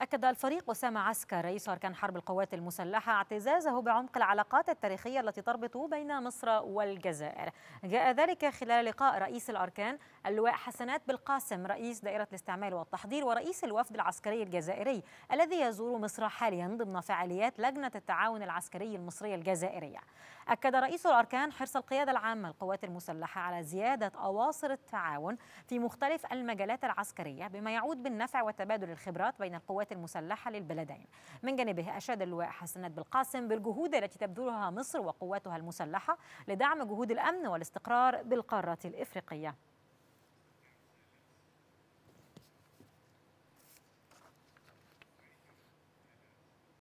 أكد الفريق أسامة عسكر رئيس أركان حرب القوات المسلحة اعتزازه بعمق العلاقات التاريخية التي تربط بين مصر والجزائر جاء ذلك خلال لقاء رئيس الأركان اللواء حسنات بالقاسم رئيس دائرة الاستعمال والتحضير ورئيس الوفد العسكري الجزائري الذي يزور مصر حاليا ضمن فعاليات لجنة التعاون العسكري المصرية الجزائرية أكد رئيس الأركان حرص القيادة العامة للقوات المسلحة على زيادة أواصر التعاون في مختلف المجالات العسكرية بما يعود بالنفع وتبادل الخبرات بين القوات القوات المسلحة للبلدين من جانبه أشاد اللواء حسن بالقاسم بالجهود التي تبذلها مصر وقواتها المسلحة لدعم جهود الأمن والاستقرار بالقارة الإفريقية